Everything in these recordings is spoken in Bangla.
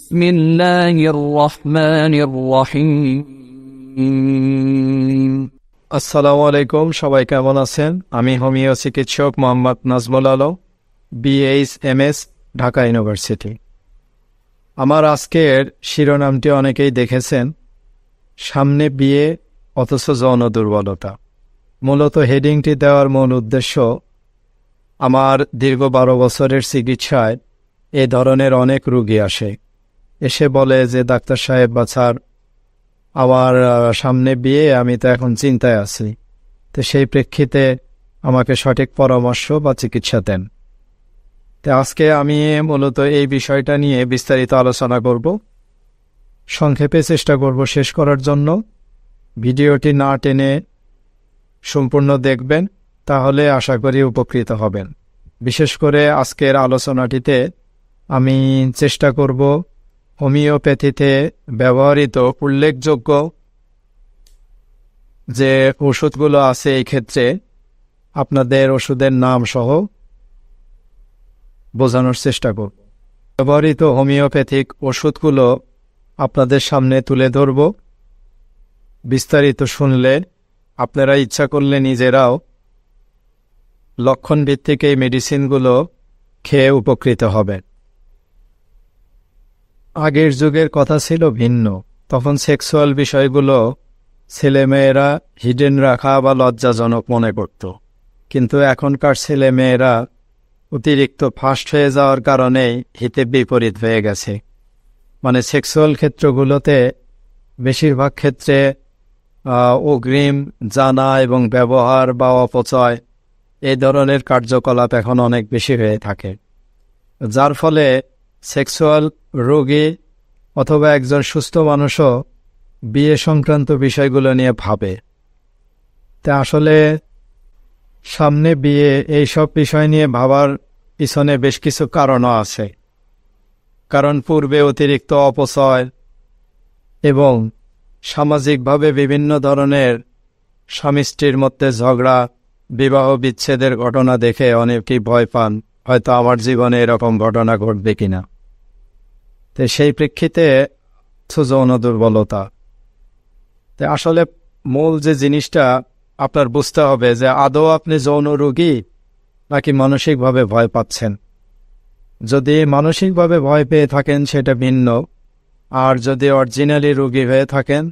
بسم الله الرحمن الرحيم আসসালামু আলাইকুম সবাই কেমন আছেন আমি হোমিও চিকিৎসক Mohammad Nazmul Alam BH M S Dhaka university আমার আজকের শিরোনামটি অনেকেই দেখেছেন সামনে বিয়ে অথচ যৌন দুর্বলতা মূলত হেডিংটি দেওয়ার মূল উদ্দেশ্য আমার দীর্ঘ বারো বছরের চিকিৎসায় এ ধরনের অনেক রুগী আসে এসে বলে যে ডাক্তার সাহেব বা আমার সামনে বিয়ে আমি তো এখন চিন্তায় আছি তো সেই প্রেক্ষিতে আমাকে সঠিক পরামর্শ বা চিকিৎসা দেন তো আজকে আমি মূলত এই বিষয়টা নিয়ে বিস্তারিত আলোচনা করব সংক্ষেপে চেষ্টা করব শেষ করার জন্য ভিডিওটি না টেনে সম্পূর্ণ দেখবেন তাহলে আশা করি উপকৃত হবেন বিশেষ করে আজকের আলোচনাটিতে আমি চেষ্টা করব হোমিওপ্যাথিতে ব্যবহৃত উল্লেখযোগ্য যে ওষুধগুলো আছে এই ক্ষেত্রে আপনাদের ওষুধের নাম সহ বোঝানোর চেষ্টা করব ব্যবহৃত হোমিওপ্যাথিক ওষুধগুলো আপনাদের সামনে তুলে ধরব বিস্তারিত শুনলে আপনারা ইচ্ছা করলে নিজেরাও লক্ষণভিত্তিক এই মেডিসিনগুলো খেয়ে উপকৃত হবেন আগের যুগের কথা ছিল ভিন্ন তখন সেক্সুয়াল বিষয়গুলো ছেলেমেয়েরা হিডেন রাখা বা লজ্জাজনক মনে করত কিন্তু এখনকার ছেলেমেয়েরা অতিরিক্ত ফাস্ট হয়ে যাওয়ার কারণে হিতে বিপরীত হয়ে গেছে মানে সেক্সুয়াল ক্ষেত্রগুলোতে বেশিরভাগ ক্ষেত্রে অগ্রিম জানা এবং ব্যবহার বা অপচয় এই ধরনের কার্যকলাপ এখন অনেক বেশি হয়ে থাকে যার ফলে সেক্সুয়াল রোগে অথবা একজন সুস্থ মানুষও বিয়ে সংক্রান্ত বিষয়গুলো নিয়ে ভাবে তা আসলে সামনে বিয়ে এইসব বিষয় নিয়ে ভাবার পিছনে বেশ কিছু কারণও আছে কারণ পূর্বে অতিরিক্ত অপচয় এবং সামাজিকভাবে বিভিন্ন ধরনের স্বামীষ্টির মধ্যে ঝগড়া বিবাহ বিচ্ছেদের ঘটনা দেখে অনেকেই ভয় পান হয়তো আমার জীবনে এরকম ঘটনা ঘটবে কিনা তো সেই প্রেক্ষিতে যৌন দুর্বলতা তো আসলে মূল যে জিনিসটা আপনার বুঝতে হবে যে আদৌ আপনি যৌন রোগী নাকি মানসিকভাবে ভয় পাচ্ছেন যদি মানসিকভাবে ভয় পেয়ে থাকেন সেটা ভিন্ন আর যদি অরিজিনালি রোগী হয়ে থাকেন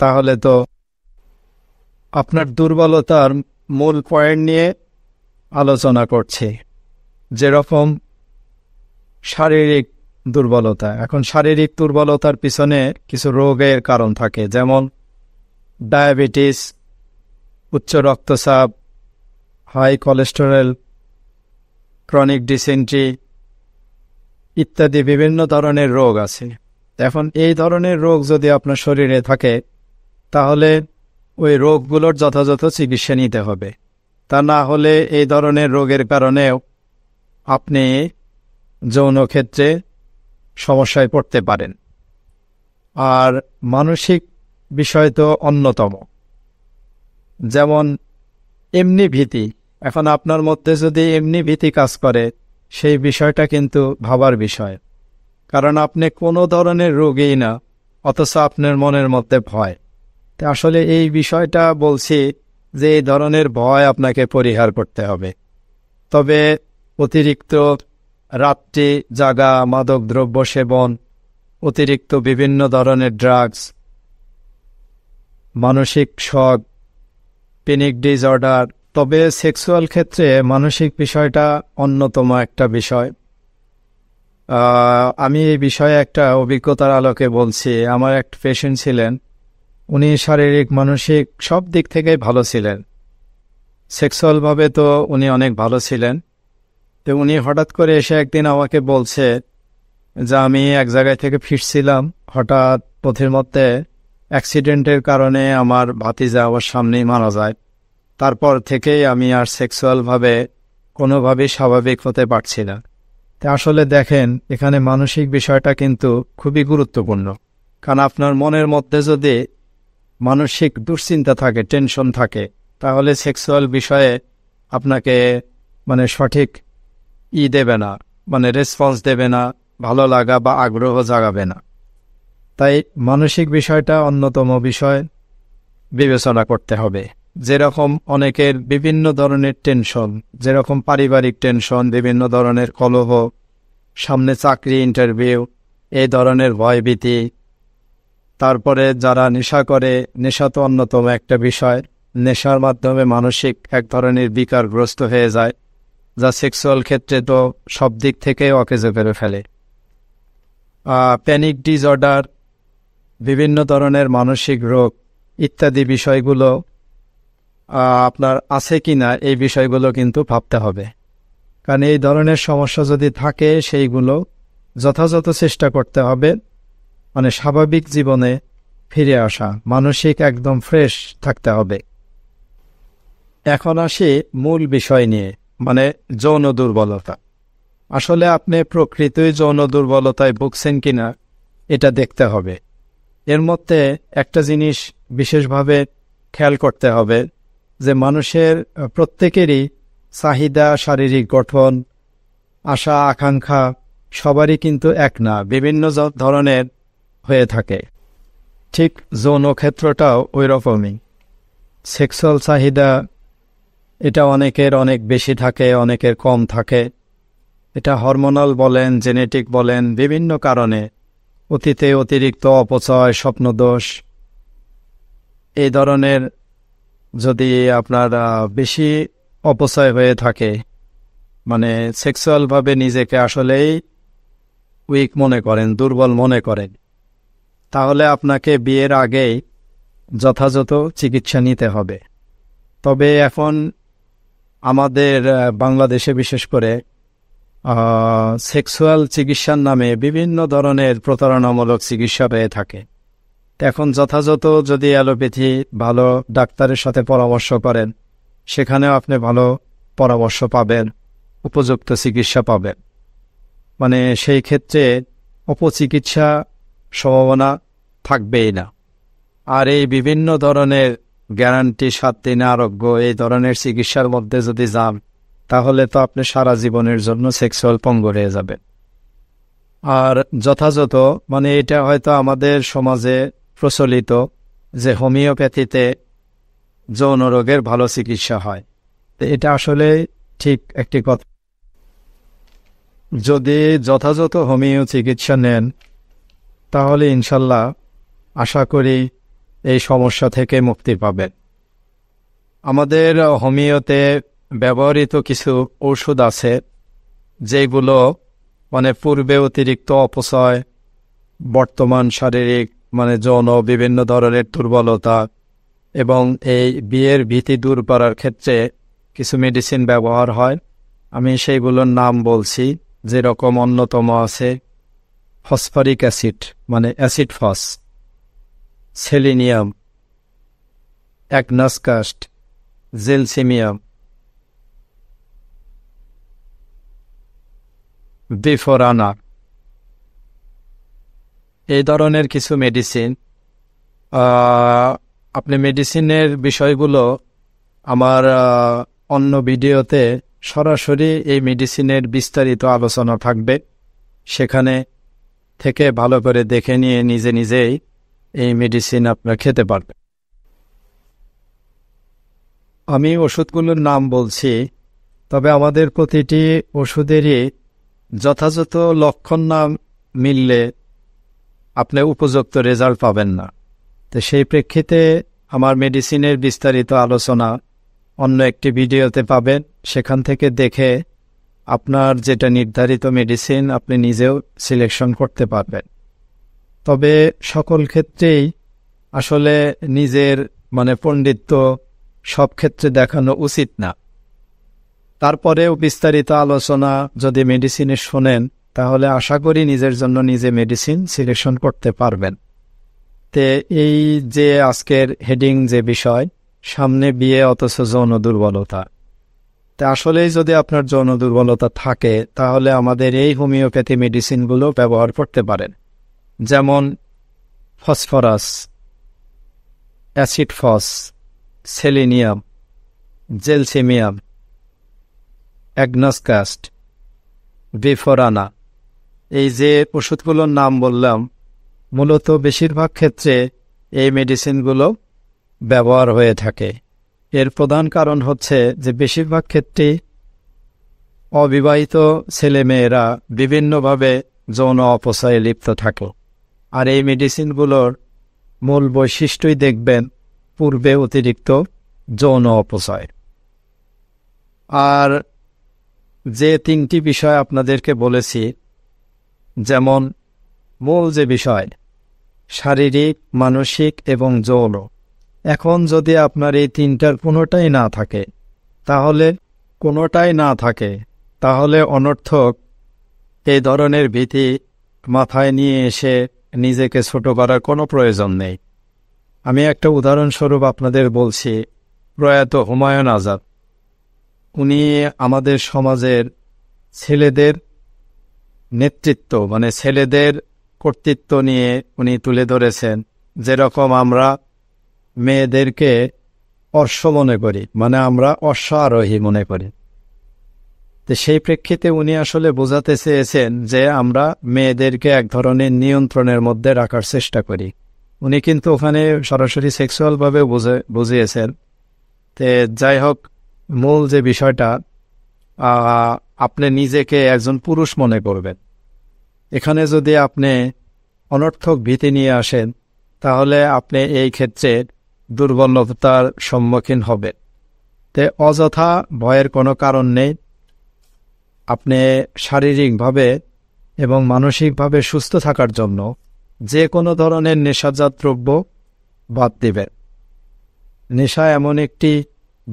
তাহলে তো আপনার দুর্বলতার মূল পয়েন্ট নিয়ে আলোচনা করছি যেরকম শারীরিক দুর্বলতা এখন শারীরিক দুর্বলতার পিছনে কিছু রোগের কারণ থাকে যেমন ডায়াবেটিস উচ্চ রক্তচাপ হাই কোলেস্টেরল ক্রনিক ডিসেন্ট্রি ইত্যাদি বিভিন্ন ধরনের রোগ আছে এখন এই ধরনের রোগ যদি আপনার শরীরে থাকে তাহলে ওই রোগগুলোর যথাযথ চিকিৎসা নিতে হবে তা না হলে এই ধরনের রোগের কারণেও আপনি যৌন ক্ষেত্রে সমস্যায় পড়তে পারেন আর মানসিক বিষয় তো অন্যতম যেমন এমনি ভীতি এখন আপনার মধ্যে যদি এমনি ভীতি কাজ করে সেই বিষয়টা কিন্তু ভাবার বিষয় কারণ আপনি কোনো ধরনের রোগেই না অথচ আপনার মনের মধ্যে ভয় তা আসলে এই বিষয়টা বলছি যে এই ধরনের ভয় আপনাকে পরিহার করতে হবে তবে অতিরিক্ত রাত্রে জাগা মাদক দ্রব্য সেবন অতিরিক্ত বিভিন্ন ধরনের ড্রাগস মানসিক শখ পেনিক ডিজঅর্ডার তবে সেক্সুয়াল ক্ষেত্রে মানসিক বিষয়টা অন্যতম একটা বিষয় আমি এই বিষয়ে একটা অভিজ্ঞতার আলোকে বলছি আমার এক পেশেন্ট ছিলেন উনি শারীরিক মানসিক সব দিক থেকেই ভালো ছিলেন সেক্সুয়ালভাবে তো উনি অনেক ভালো ছিলেন তো উনি হঠাৎ করে এসে একদিন আমাকে বলছে যে আমি এক জায়গায় থেকে ফিরছিলাম হঠাৎ পথের মধ্যে অ্যাক্সিডেন্টের কারণে আমার ভাতিজা আমার সামনেই মারা যায় তারপর থেকেই আমি আর সেক্সুয়ালভাবে কোনোভাবেই স্বাভাবিক হতে পারছি না তা আসলে দেখেন এখানে মানসিক বিষয়টা কিন্তু খুবই গুরুত্বপূর্ণ কারণ আপনার মনের মধ্যে যদি মানসিক দুশ্চিন্তা থাকে টেনশন থাকে তাহলে সেক্সুয়াল বিষয়ে আপনাকে মানে সঠিক ই দেবে না মানে রেসপন্স দেবে না ভালো লাগা বা আগ্রহ জাগাবে না তাই মানসিক বিষয়টা অন্যতম বিষয় বিবেচনা করতে হবে যেরকম অনেকের বিভিন্ন ধরনের টেনশন যেরকম পারিবারিক টেনশন বিভিন্ন ধরনের কলহ সামনে চাকরি ইন্টারভিউ এই ধরনের ভয়ভীতি তারপরে যারা নেশা করে নেশা তো অন্যতম একটা বিষয় নেশার মাধ্যমে মানসিক এক ধরনের বিকারগ্রস্ত হয়ে যায় যা সেক্সুয়াল ক্ষেত্রে তো সব দিক থেকে অকেজে করে ফেলে প্যানিক ডিসঅর্ডার বিভিন্ন ধরনের মানসিক রোগ ইত্যাদি বিষয়গুলো আপনার আছে কি না এই বিষয়গুলো কিন্তু ভাবতে হবে কারণ এই ধরনের সমস্যা যদি থাকে সেইগুলো যথাযথ চেষ্টা করতে হবে মানে স্বাভাবিক জীবনে ফিরে আসা মানসিক একদম ফ্রেশ থাকতে হবে এখন আসি মূল বিষয় নিয়ে মানে যৌন দুর্বলতা আসলে আপনি প্রকৃতই যৌন দুর্বলতায় ভুগছেন কিনা এটা দেখতে হবে এর মধ্যে একটা জিনিস বিশেষভাবে খেয়াল করতে হবে যে মানুষের প্রত্যেকেরই চাহিদা শারীরিক গঠন আশা আকাঙ্ক্ষা সবারই কিন্তু এক না বিভিন্ন ধরনের হয়ে থাকে ঠিক যৌন ক্ষেত্রটাও ওই রকমই সেক্সুয়াল চাহিদা এটা অনেকের অনেক বেশি থাকে অনেকের কম থাকে এটা হরমোনাল বলেন জেনেটিক বলেন বিভিন্ন কারণে অতীতে অতিরিক্ত অপচয় স্বপ্নদোষ এই ধরনের যদি আপনার বেশি অপচয় হয়ে থাকে মানে সেক্সুয়ালভাবে নিজেকে আসলেই উইক মনে করেন দুর্বল মনে করেন তাহলে আপনাকে বিয়ের আগেই যথাযথ চিকিৎসা নিতে হবে তবে এখন আমাদের বাংলাদেশে বিশেষ করে সেক্সুয়াল চিকিৎসার নামে বিভিন্ন ধরনের প্রতারণামূলক চিকিৎসা পেয়ে থাকে এখন যথাযথ যদি অ্যালোপ্যাথি ভালো ডাক্তারের সাথে পরামর্শ করেন সেখানেও আপনি ভালো পরামর্শ পাবেন উপযুক্ত চিকিৎসা পাবেন মানে সেই ক্ষেত্রে অপচিকিৎসা সম্ভাবনা থাকবেই না আর এই বিভিন্ন ধরনের গ্যারান্টি সাত দিনে আরোগ্য এই ধরনের চিকিৎসার মধ্যে যদি যান তাহলে তো আপনি সারা জীবনের জন্য সেক্সুয়াল পঙ্গ হয়ে যাবেন আর যথাযথ মানে এটা হয়তো আমাদের সমাজে প্রচলিত যে হোমিওপ্যাথিতে যৌন রোগের ভালো চিকিৎসা হয় তো এটা আসলে ঠিক একটি কথা যদি যথাযথ হোমিও চিকিৎসা নেন তাহলে ইনশাল্লাহ আশা করি এই সমস্যা থেকে মুক্তি পাবেন আমাদের হোমিওতে ব্যবহৃত কিছু ওষুধ আছে যেগুলো মানে পূর্বে অতিরিক্ত অপচয় বর্তমান শারীরিক মানে যৌন বিভিন্ন ধরনের দুর্বলতা এবং এই বিয়ের ভীতি দূর করার ক্ষেত্রে কিছু মেডিসিন ব্যবহার হয় আমি সেইগুলোর নাম বলছি যেরকম অন্যতম আছে ফসফরিক অ্যাসিড মানে acid phos selenium agnus castus gelsemium বিফোরানা এই ধরনের কিছু মেডিসিন আপনি মেডিসিনের বিষয়গুলো আমার অন্য ভিডিওতে সরাসরি এই মেডিসিনের বিস্তারিত আলোচনা থাকবে সেখানে থেকে ভালো করে দেখে নিয়ে নিজে নিজেই এই মেডিসিন আপনার খেতে পারবেন আমি ওষুধগুলোর নাম বলছি তবে আমাদের প্রতিটি ওষুধেরই যথাযথ লক্ষণ না মিললে আপনি উপযুক্ত রেজাল্ট পাবেন না তো সেই প্রেক্ষিতে আমার মেডিসিনের বিস্তারিত আলোচনা অন্য একটি ভিডিওতে পাবেন সেখান থেকে দেখে আপনার যেটা নির্ধারিত মেডিসিন আপনি নিজেও সিলেকশন করতে পারবেন তবে সকল ক্ষেত্রেই আসলে নিজের মানে পণ্ডিত্য সব ক্ষেত্রে দেখানো উচিত না তারপরেও বিস্তারিত আলোচনা যদি মেডিসিনে শোনেন তাহলে আশা করি নিজের জন্য নিজে মেডিসিন সিলেকশন করতে পারবেন তে এই যে আজকের হেডিং যে বিষয় সামনে বিয়ে অথচ যৌন দুর্বলতা তা আসলেই যদি আপনার যৌন দুর্বলতা থাকে তাহলে আমাদের এই হোমিওপ্যাথি মেডিসিনগুলো ব্যবহার করতে পারেন যেমন phosphorus acid phos selenium gelsemium agnus castus বেফোরানা এই যে ওষুধগুলোর নাম বললাম মূলত বেশিরভাগ ক্ষেত্রে এই মেডিসিনগুলো ব্যবহার হয়ে থাকে এর প্রধান কারণ হচ্ছে যে বেশিরভাগ ক্ষেত্রেই অবিবাহিত ছেলেমেয়েরা বিভিন্নভাবে যৌন অপচয়ে লিপ্ত থাকে আর এই মেডিসিনগুলোর মূল বৈশিষ্ট্যই দেখবেন পূর্বে অতিরিক্ত যৌন অপচয় আর যে তিনটি বিষয় আপনাদেরকে বলেছি যেমন মূল যে বিষয় শারীরিক মানসিক এবং যৌন এখন যদি আপনার এই তিনটার কোনোটাই না থাকে তাহলে কোনোটাই না থাকে তাহলে অনর্থক এই ধরনের ভীতি মাথায় নিয়ে এসে নিজেকে ছোট করার কোনো প্রয়োজন নেই আমি একটা উদাহরণস্বরূপ আপনাদের বলছি প্রয়াত হুমায়ুন আজাদ উনি আমাদের সমাজের ছেলেদের নেতৃত্ব মানে ছেলেদের কর্তৃত্ব নিয়ে উনি তুলে ধরেছেন যেরকম আমরা মেয়েদেরকে অশ্ব মনে করি মানে আমরা অশ্ব আরোহী মনে করি তো সেই প্রেক্ষিতে উনি আসলে বোঝাতে চেয়েছেন যে আমরা মেয়েদেরকে এক ধরনের নিয়ন্ত্রণের মধ্যে রাখার চেষ্টা করি উনি কিন্তু ওখানে সরাসরি সেক্সুয়ালভাবে বুঝে বুঝিয়েছেন তে যাই হোক মূল যে বিষয়টা আপনি নিজেকে একজন পুরুষ মনে করবেন এখানে যদি আপনি অনর্থক ভীতি নিয়ে আসেন তাহলে আপনি এই ক্ষেত্রে দুর্বলতার সম্মুখীন হবেন তে অযথা ভয়ের কোনো কারণ নেই আপনি শারীরিকভাবে এবং মানসিকভাবে সুস্থ থাকার জন্য যে কোনো ধরনের নেশাজাত দ্রব্য বাদ দেবেন নেশা এমন একটি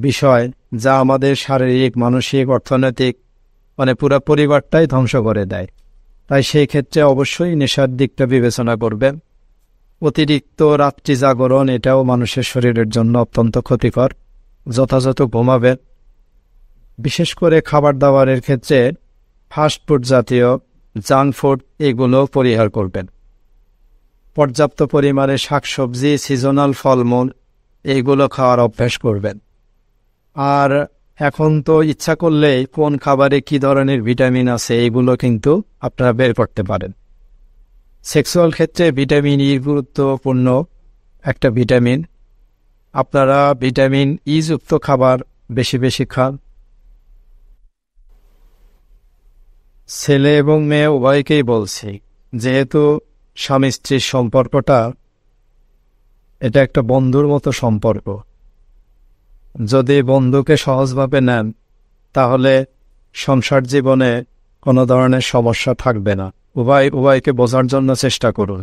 বিষয় যা আমাদের শারীরিক মানসিক অর্থনৈতিক মানে পুরো পরিবারটাই ধ্বংস করে দেয় তাই সেই ক্ষেত্রে অবশ্যই নেশার দিকটা বিবেচনা করবেন অতিরিক্ত রাত্রি জাগরণ এটাও মানুষের শরীরের জন্য অত্যন্ত ক্ষতিকর যথাযথ ঘুমাবেন বিশেষ করে খাবার দাবারের ক্ষেত্রে ফাস্টফুড জাতীয় জাঙ্ক ফুড এগুলো পরিহার করবেন পর্যাপ্ত পরিমাণে শাকসবজি সিজনাল ফলমূল এইগুলো খাওয়ার অভ্যাস করবেন আর এখন তো ইচ্ছা করলে কোন খাবারে কি ধরনের ভিটামিন আছে এগুলো কিন্তু আপনারা বের করতে পারেন সেক্সুয়াল ক্ষেত্রে ভিটামিন ই e গুরুত্বপূর্ণ একটা ভিটামিন আপনারা ভিটামিন ইযুক্ত e খাবার বেশি বেশি খান ছেলে এবং মেয়ে উভয়কেই বলছি যেহেতু স্বামী স্ত্রীর সম্পর্কটা এটা একটা বন্ধুর মতো সম্পর্ক যদি বন্ধুকে সহজভাবে নেন তাহলে সংসার জীবনে কোনো ধরনের সমস্যা থাকবে না উভয় উভয়কে বোঝার জন্য চেষ্টা করুন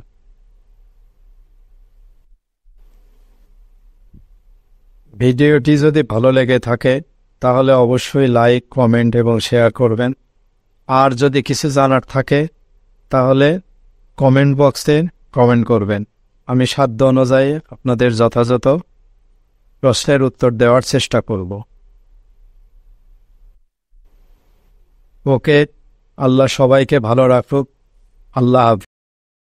ভিডিওটি যদি ভালো লেগে থাকে তাহলে অবশ্যই লাইক কমেন্ট এবং শেয়ার করবেন আর যদি কিছু জানার থাকে তাহলে কমেন্ট বক্সে কমেন্ট করবেন আমি সাধ্য অনুযায়ী আপনাদের যথাযথ প্রশ্নের উত্তর দেওয়ার চেষ্টা করব ওকে আল্লাহ সবাইকে ভালো রাখুক আল্লাহ